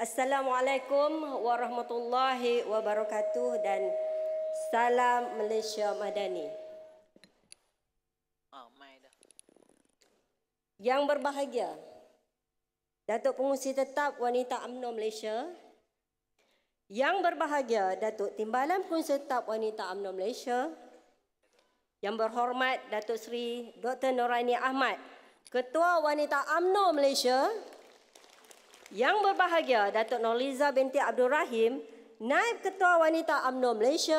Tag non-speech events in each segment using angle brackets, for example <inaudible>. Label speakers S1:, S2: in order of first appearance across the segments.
S1: Assalamualaikum warahmatullahi wabarakatuh dan salam Malaysia Madani. Ah, Yang berbahagia, Datuk Pengusi Tetap Wanita UMNO Malaysia. Yang berbahagia, Datuk Timbalan Pengusi Tetap Wanita UMNO Malaysia. Yang berhormat, Datuk Seri Dr. Noraini Ahmad, Ketua Wanita UMNO Malaysia. Yang berbahagia Datuk Norliza binti Abdul Rahim, Naib Ketua Wanita UMNO Malaysia,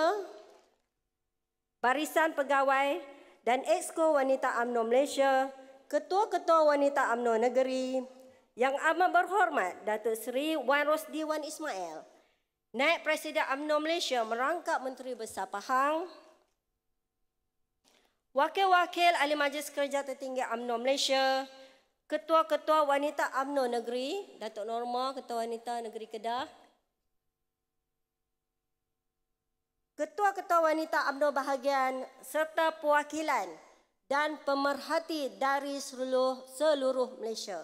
S1: Barisan Pegawai dan Exco Wanita UMNO Malaysia, Ketua-Ketua Wanita UMNO Negeri, Yang Amat Berhormat Datuk Seri Wan Rosdi Wan Ismail, Naib Presiden UMNO Malaysia merangkap Menteri Besar Pahang, Wakil-wakil Ahli Majlis Kerja Tertinggi UMNO Malaysia, Ketua-ketua wanita UMNO negeri, Datuk Norma, Ketua Wanita Negeri Kedah. Ketua-ketua wanita UMNO bahagian serta perwakilan dan pemerhati dari seluruh, seluruh Malaysia.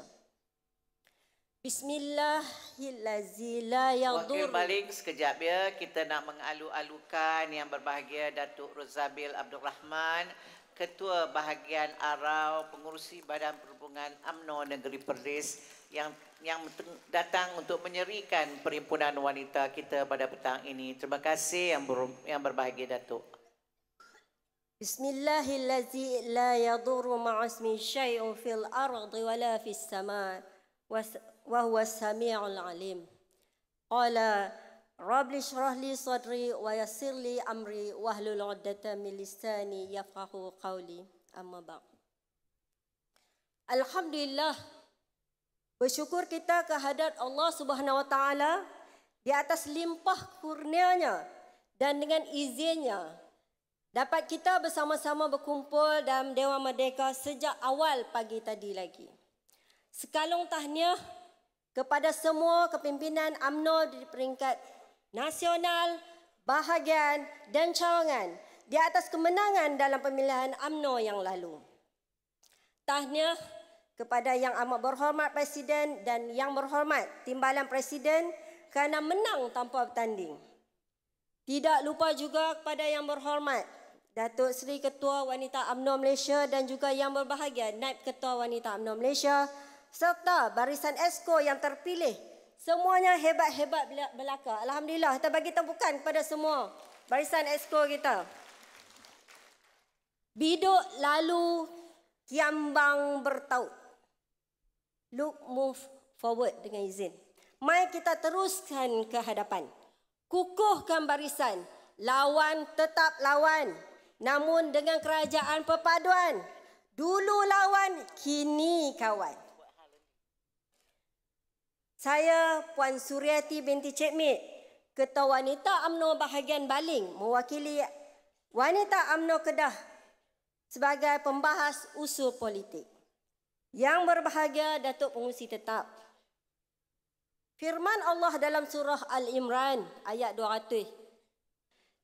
S1: Bismillahirrahmanirrahim. Wakil balik sekejap ya. Kita nak mengalu-alukan yang berbahagia Datuk Rozabil Abdul Rahman. Ketua Bahagian Arau Pengurusi Badan Perhubungan Amno Negeri Perlis yang yang datang untuk menyerikan perhimpunan wanita kita pada petang ini. Terima kasih yang ber, yang berbahagia Datuk. Bismillahirrahmanirrahim Rabbi shrah li sadri wa yassir li amri wa hlul 'uddata min lisani yafqahu qawli. Amma ba'd. Alhamdulillah. Bersyukur kita kehadat Allah Subhanahu wa taala di atas limpah kurnianya dan dengan izinnya dapat kita bersama-sama berkumpul dalam Dewan Merdeka sejak awal pagi tadi lagi. Sekalung tahniah kepada semua kepimpinan AMNO di peringkat nasional, bahagian dan cawangan di atas kemenangan dalam pemilihan AMNO yang lalu. Tahniah kepada yang amat berhormat Presiden dan yang berhormat Timbalan Presiden kerana menang tanpa bertanding. Tidak lupa juga kepada yang berhormat Datuk Seri Ketua Wanita AMNO Malaysia dan juga yang berbahagia Naib Ketua Wanita AMNO Malaysia serta barisan esko yang terpilih Semuanya hebat-hebat belaka. Alhamdulillah, kita bagi tempukan kepada semua barisan exco kita. Biduk lalu kiambang bertaut. Look move forward dengan izin. Mai kita teruskan ke hadapan. Kukuhkan barisan. Lawan tetap lawan. Namun dengan kerajaan perpaduan. Dulu lawan, kini kawan. Saya Puan Suryati binti Cik Mit, Ketua Wanita UMNO Bahagian Baling mewakili Wanita UMNO Kedah sebagai pembahas usul politik. Yang berbahagia Datuk Pengusi Tetap. Firman Allah dalam surah Al-Imran ayat 200.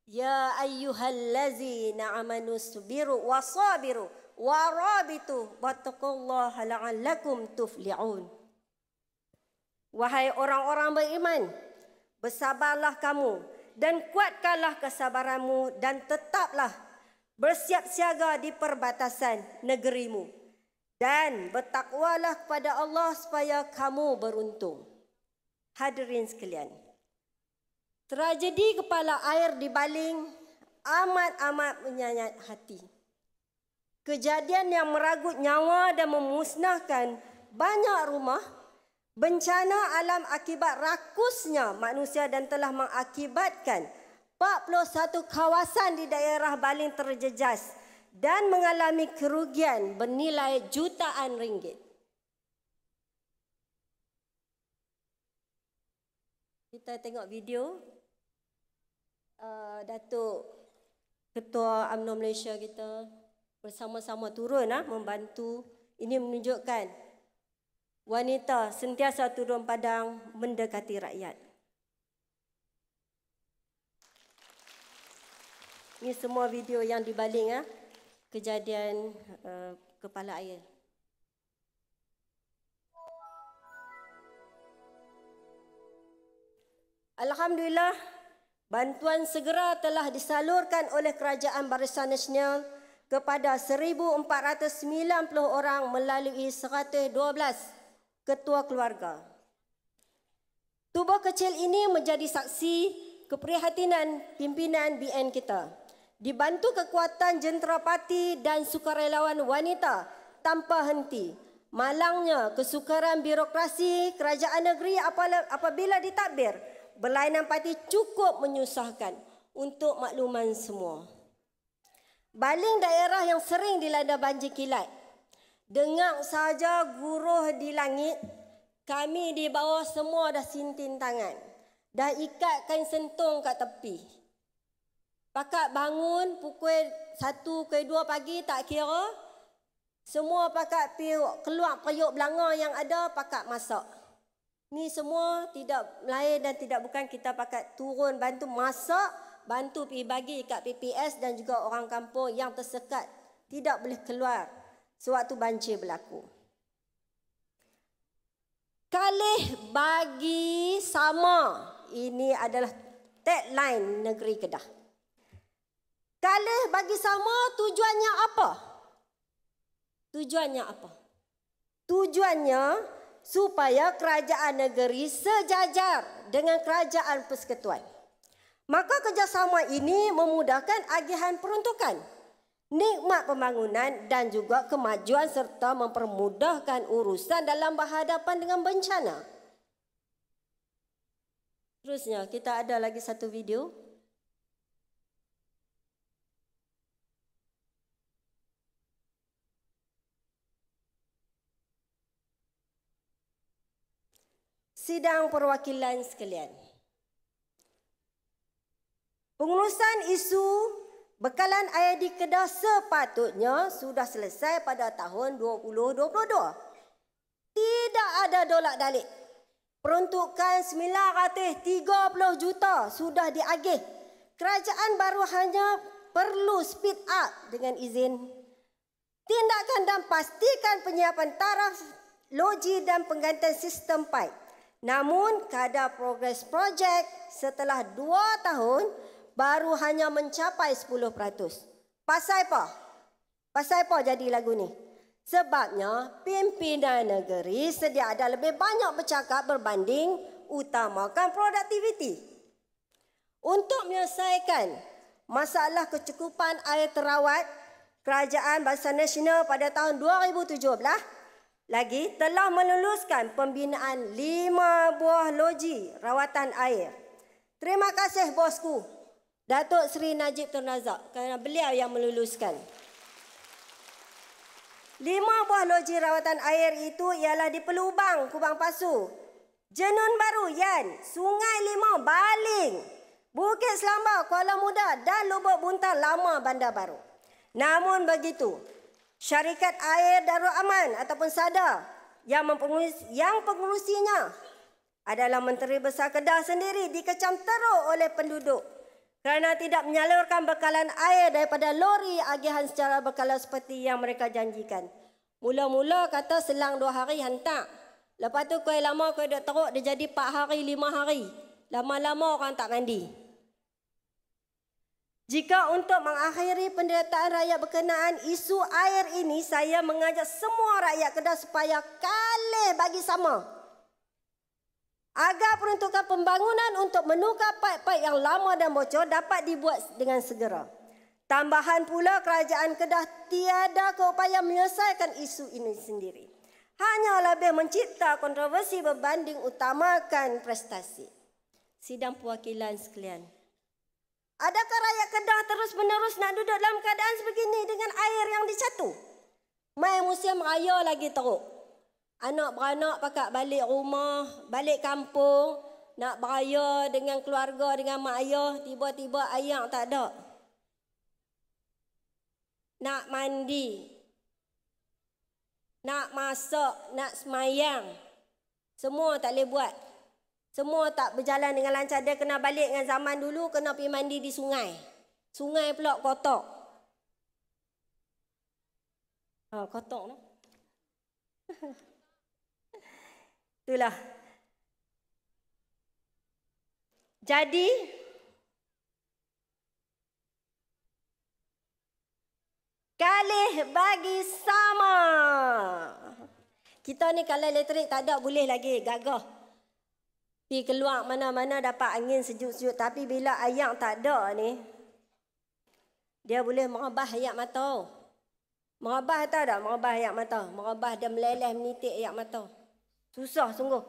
S1: Ya ayyuhallazina amanu subiru wasabiru warabitu wattaqullaha la'allakum tuflihun. tuflu'un. Wahai orang-orang beriman, bersabarlah kamu dan kuatkanlah kesabaranmu dan tetaplah bersiap siaga di perbatasan negerimu. Dan bertakwalah kepada Allah supaya kamu beruntung. Hadirin sekalian, tragedi kepala air di Baling amat-amat menyayat hati. Kejadian yang meragut nyawa dan memusnahkan banyak rumah Bencana alam akibat rakusnya manusia dan telah mengakibatkan 41 kawasan di daerah Balin terjejas dan mengalami kerugian bernilai jutaan ringgit. Kita tengok video uh, Datuk Ketua UMNO Malaysia kita bersama-sama turun ha, membantu. Ini menunjukkan wanita sentiasa turun padang mendekati rakyat. Ini semua video yang dibaling ya, ah, kejadian uh, kepala air. Alhamdulillah, bantuan segera telah disalurkan oleh Kerajaan Barisan Nasional kepada 1,490 orang melalui 112 ketua keluarga. Tubuh kecil ini menjadi saksi keprihatinan pimpinan BN kita. Dibantu kekuatan jentera parti dan sukarelawan wanita tanpa henti. Malangnya kesukaran birokrasi kerajaan negeri apabila ditadbir, berlainan parti cukup menyusahkan untuk makluman semua. Baling daerah yang sering dilanda banjir kilat, Dengar saja guru di langit, kami di bawah semua dah sintin tangan. Dah ikat ikatkan sentung kat tepi. Pakat bangun pukul 1, ke 2 pagi tak kira. Semua pakat piuk, keluar periuk belanga yang ada, pakat masak. Ni semua tidak lain dan tidak bukan kita pakat turun bantu masak, bantu pergi bagi kat PPS dan juga orang kampung yang tersekat. Tidak boleh keluar sewaktu banjir berlaku. Kalih bagi sama. Ini adalah tagline negeri Kedah. Kalih bagi sama tujuannya apa? Tujuannya apa? Tujuannya supaya kerajaan negeri sejajar dengan kerajaan persekutuan. Maka kerjasama ini memudahkan agihan peruntukan nikmat pembangunan dan juga kemajuan serta mempermudahkan urusan dalam berhadapan dengan bencana. Terusnya kita ada lagi satu video. Sidang perwakilan sekalian. Pengurusan isu Bekalan IID Kedah sepatutnya sudah selesai pada tahun 2022. Tidak ada dolak dalik. Peruntukan 930 juta sudah diagih. Kerajaan baru hanya perlu speed up dengan izin. Tindakan dan pastikan penyiapan taraf logi dan penggantian sistem pipe. Namun kadar progres projek setelah dua tahun baru hanya mencapai 10%. Pasal apa? Pasal apa jadi lagu ni? Sebabnya pimpinan negeri sedia ada lebih banyak bercakap berbanding utamakan produktiviti. Untuk menyelesaikan masalah kecukupan air terawat Kerajaan Bahasa Nasional pada tahun 2017 lagi telah meluluskan pembinaan lima buah loji rawatan air. Terima kasih bosku Datuk Seri Najib Tun Razak kerana beliau yang meluluskan. Lima buah loji rawatan air itu ialah di Pelubang, Kubang Pasu. Jenun Baru, Yan. Sungai Limau, Baling. Bukit Selamba, Kuala Muda dan Lubuk Buntar Lama, Bandar Baru. Namun begitu, Syarikat Air Darul Aman ataupun SADA yang, mempengurus, yang pengurusinya adalah Menteri Besar Kedah sendiri dikecam teruk oleh penduduk kerana tidak menyalurkan bekalan air daripada lori agihan secara berkala seperti yang mereka janjikan. Mula-mula kata selang dua hari hantar. Lepas tu kuih lama kuih duduk teruk dia jadi empat hari, lima hari. Lama-lama orang tak mandi. Jika untuk mengakhiri penderitaan rakyat berkenaan isu air ini, saya mengajak semua rakyat kedah supaya kalih bagi sama agar peruntukan pembangunan untuk menukar paip-paip yang lama dan bocor dapat dibuat dengan segera. Tambahan pula kerajaan Kedah tiada keupayaan menyelesaikan isu ini sendiri. Hanya lebih mencipta kontroversi berbanding utamakan prestasi. Sidang perwakilan sekalian. Adakah rakyat Kedah terus-menerus nak duduk dalam keadaan sebegini dengan air yang dicatu? Mai musim raya lagi teruk. Anak beranak pakak balik rumah, balik kampung, nak beraya dengan keluarga, dengan mak ayah, tiba-tiba ayah tak ada. Nak mandi, nak masak, nak semayang. Semua tak boleh buat. Semua tak berjalan dengan lancar. Dia kena balik dengan zaman dulu, kena pergi mandi di sungai. Sungai pula kotak. Ha, kotak lah. <laughs> Itulah. Jadi, kalih bagi sama. Kita ni kalau elektrik tak ada boleh lagi gagah. Pi keluar mana-mana dapat angin sejuk-sejuk tapi bila ayam tak ada ni dia boleh merabah ayam mata. Merabah tak ada merabah ayam mata. Merabah dia meleleh menitik ayam mata. Susah sungguh.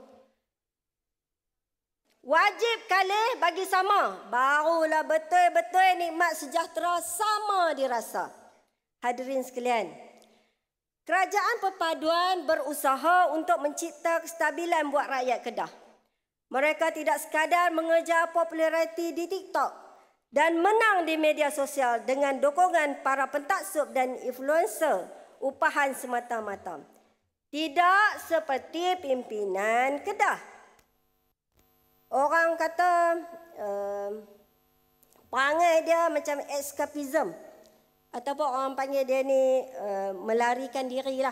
S1: Wajib kali bagi sama. Barulah betul-betul nikmat sejahtera sama dirasa. Hadirin sekalian. Kerajaan perpaduan berusaha untuk mencipta kestabilan buat rakyat Kedah. Mereka tidak sekadar mengejar populariti di TikTok dan menang di media sosial dengan dokongan para pentaksub dan influencer upahan semata-mata. Tidak seperti pimpinan Kedah. Orang kata um, perangai dia macam escapism. Ataupun orang panggil dia ni uh, melarikan dirilah.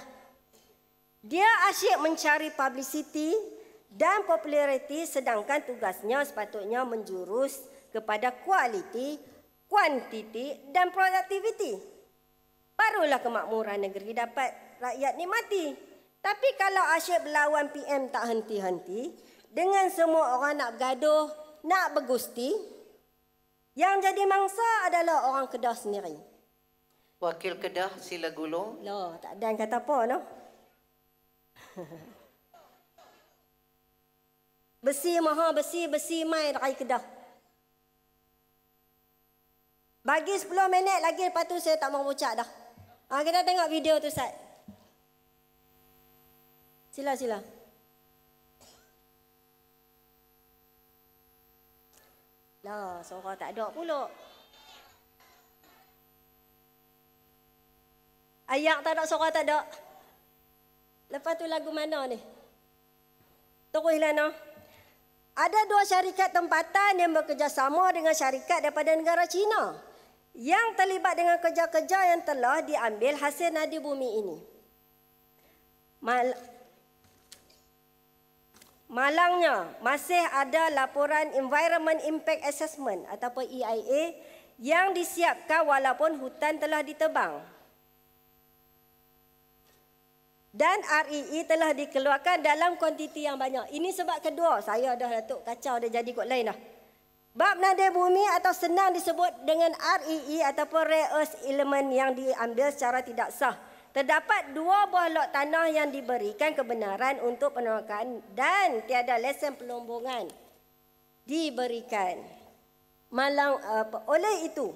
S1: Dia asyik mencari publicity dan populariti sedangkan tugasnya sepatutnya menjurus kepada kualiti, kuantiti dan produktiviti. Barulah kemakmuran negeri dapat rakyat ni mati. Tapi kalau Asyik berlawan PM tak henti-henti, dengan semua orang nak bergaduh, nak bergusti, yang jadi mangsa adalah orang Kedah sendiri. Wakil Kedah sila gulung. Loh, tak ada yang kata apa no. <laughs> besi maha besi besi mai dari Kedah. Bagi 10 minit lagi lepas tu saya tak mahu ucap dah. Ha, kita tengok video tu Ustaz. Sila, sila. Lah, seorang tak ada pula. Ayak tak ada, seorang tak ada. Lepas tu lagu mana ni? Terus lah no. Ada dua syarikat tempatan yang bekerjasama dengan syarikat daripada negara China yang terlibat dengan kerja-kerja yang telah diambil hasil nadi bumi ini. Malah Malangnya, masih ada laporan Environment Impact Assessment ataupun EIA yang disiapkan walaupun hutan telah ditebang. Dan REE e telah dikeluarkan dalam kuantiti yang banyak. Ini sebab kedua saya dah letuk kacau dah jadi kot lain dah. Bab nadir bumi atau senang disebut dengan REE e ataupun Rare Element yang diambil secara tidak sah. Terdapat dua buah lot tanah yang diberikan kebenaran untuk penolakan dan tiada lesen pelombongan diberikan. Malang apa? Oleh itu,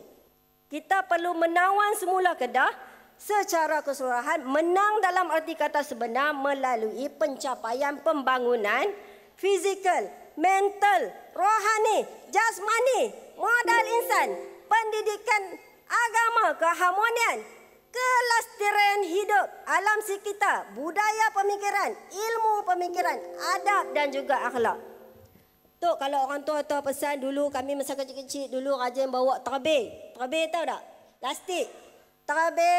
S1: kita perlu menawan semula Kedah secara keseluruhan menang dalam arti kata sebenar melalui pencapaian pembangunan fizikal, mental, rohani, jasmani, modal insan, pendidikan agama keharmonian kelestarian hidup, alam sekitar, budaya pemikiran, ilmu pemikiran, adab dan juga akhlak. Tok kalau orang tua tua pesan dulu kami masa kecil-kecil dulu rajin bawa terabe. Terabe tahu tak? Plastik. Terabe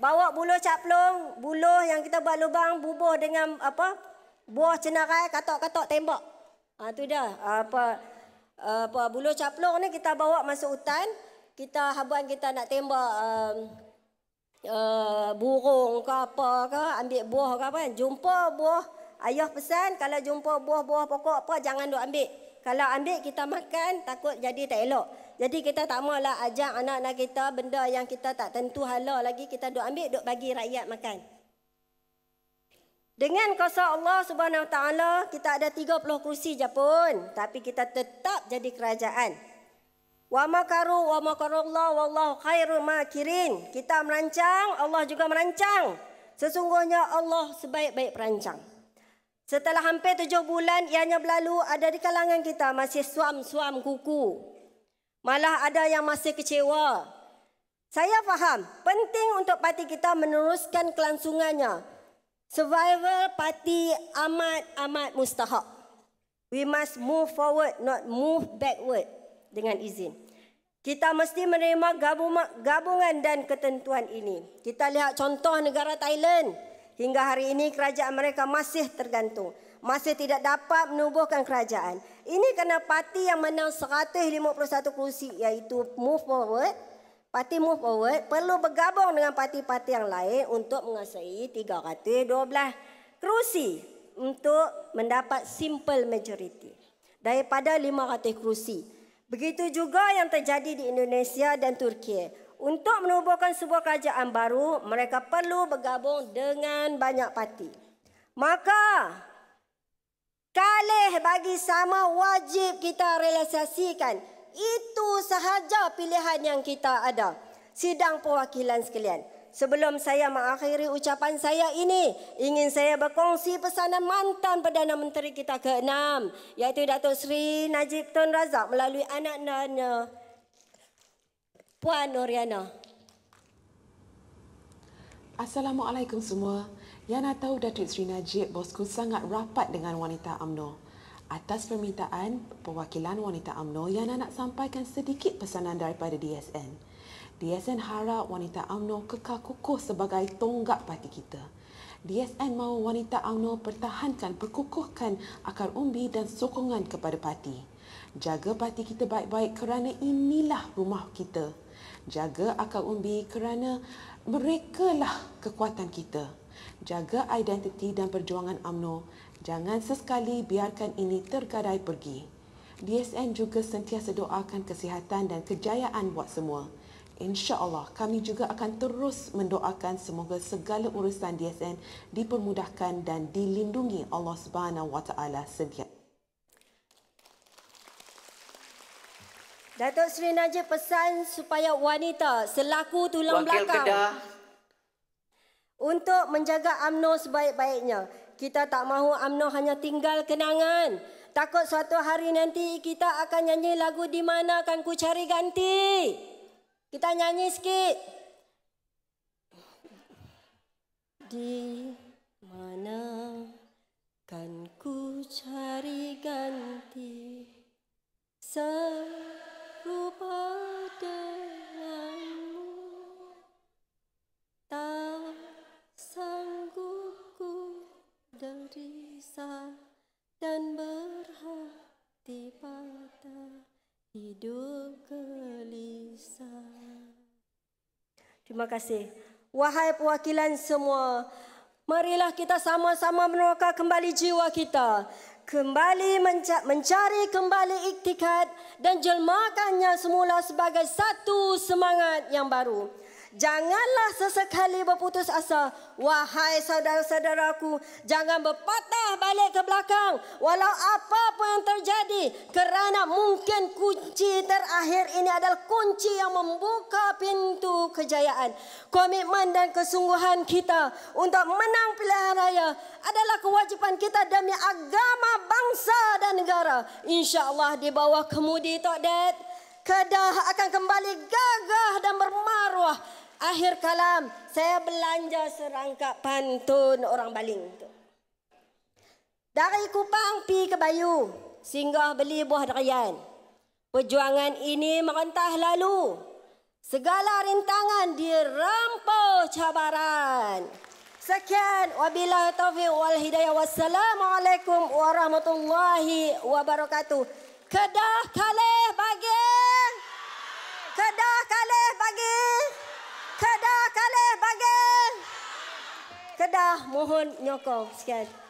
S1: bawa buluh caplung, buluh yang kita buat lubang bubuh dengan apa? Buah cenarai katok-katok tembak. Ha, tu dah. Apa apa buluh caplung ni kita bawa masuk hutan, kita habuan kita nak tembak um, uh, burung ke apa ke ambil buah ke apa kan jumpa buah ayah pesan kalau jumpa buah-buah pokok apa jangan duk ambil kalau ambil kita makan takut jadi tak elok jadi kita tak maulah ajak anak-anak kita benda yang kita tak tentu hala lagi kita duk ambil duk bagi rakyat makan dengan kuasa Allah Subhanahu Wa Taala kita ada 30 kerusi Jepun tapi kita tetap jadi kerajaan. Wa makaru wa makarullah wallahu khairul makirin. Kita merancang, Allah juga merancang. Sesungguhnya Allah sebaik-baik perancang. Setelah hampir tujuh bulan ianya berlalu, ada di kalangan kita masih suam-suam kuku. Malah ada yang masih kecewa. Saya faham, penting untuk parti kita meneruskan kelangsungannya. Survival parti amat-amat mustahak. We must move forward, not move backward dengan izin. Kita mesti menerima gabungan dan ketentuan ini. Kita lihat contoh negara Thailand. Hingga hari ini kerajaan mereka masih tergantung. Masih tidak dapat menubuhkan kerajaan. Ini kerana parti yang menang 151 kursi iaitu Move Forward. Parti Move Forward perlu bergabung dengan parti-parti yang lain untuk menguasai 312 kursi untuk mendapat simple majority daripada 500 kursi. Begitu juga yang terjadi di Indonesia dan Turki. Untuk menubuhkan sebuah kerajaan baru, mereka perlu bergabung dengan banyak parti. Maka, kalih bagi sama wajib kita realisasikan. Itu sahaja pilihan yang kita ada. Sidang perwakilan sekalian. Sebelum saya mengakhiri ucapan saya ini, ingin saya berkongsi pesanan mantan Perdana Menteri kita ke-6, yaitu Datuk Seri Najib Tun Razak melalui anak nanya Puan Noriana. Assalamualaikum semua. Yang nak tahu Datuk Seri Najib bosku sangat rapat dengan wanita UMNO. Atas permintaan perwakilan wanita UMNO, Yana nak sampaikan sedikit pesanan daripada DSN. DSN harap wanita Amno kekal kukuh sebagai tonggak parti kita. DSN mahu wanita Amno pertahankan perkukuhkan akar umbi dan sokongan kepada parti. Jaga parti kita baik-baik kerana inilah rumah kita. Jaga akar umbi kerana merekalah kekuatan kita. Jaga identiti dan perjuangan Amno. Jangan sesekali biarkan ini tergadai pergi. DSN juga sentiasa doakan kesihatan dan kejayaan buat semua. InsyaAllah kami juga akan terus mendoakan semoga segala urusan DSN dipermudahkan dan dilindungi Allah Subhanahu Wa Taala sedia. Datuk Seri Najib pesan supaya wanita selaku tulang Wakil belakang Kedah. untuk menjaga UMNO sebaik-baiknya. Kita tak mahu UMNO hanya tinggal kenangan. Takut suatu hari nanti kita akan nyanyi lagu di mana akan ku cari ganti. Kita nyanyi sikit. Di mana? Terima kasih. Wahai perwakilan semua, marilah kita sama-sama menerokak kembali jiwa kita. Kembali menca- mencari kembali iktikat dan jelmakannya semula sebagai satu semangat yang baru. Janganlah sesekali berputus asa. Wahai saudara-saudaraku, jangan berpatah balik ke belakang. Walau apa pun yang terjadi, kerana mungkin kunci terakhir ini adalah kunci yang membuka pintu kejayaan. Komitmen dan kesungguhan kita untuk menang pilihan raya adalah kewajipan kita demi agama, bangsa dan negara. InsyaAllah di bawah kemudi, Tok Dad. Kedah akan kembali gagah dan bermaruah Akhir kalam saya belanja serangkap pantun orang baling tu. Dari Kupang pi ke Bayu singgah beli buah durian. Perjuangan ini merentah lalu. Segala rintangan dirampau cabaran. Sekian wabillahi taufiq wal hidayah wassalamualaikum warahmatullahi wabarakatuh. Kedah kalah bagi Kedah mohon nyokong. sekali.